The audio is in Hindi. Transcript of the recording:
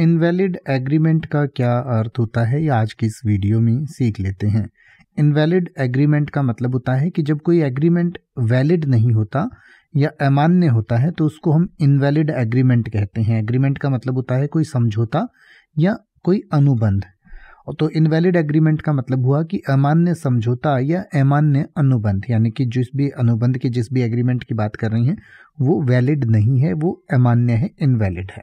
इनवैलिड एग्रीमेंट का क्या अर्थ होता है ये आज की इस वीडियो में सीख लेते हैं इनवैलिड एग्रीमेंट का मतलब होता है कि जब कोई एग्रीमेंट वैलिड नहीं होता या अमान्य होता है तो उसको हम इनवैलिड एग्रीमेंट कहते हैं एग्रीमेंट का मतलब होता है कोई समझौता या कोई अनुबंध तो इनवैलिड एग्रीमेंट का मतलब हुआ कि अमान्य समझौता या अमान्य अनुबंध यानी कि जिस भी अनुबंध के जिस भी एग्रीमेंट की बात कर रही हैं वो वैलिड नहीं है वो अमान्य है इनवैलिड है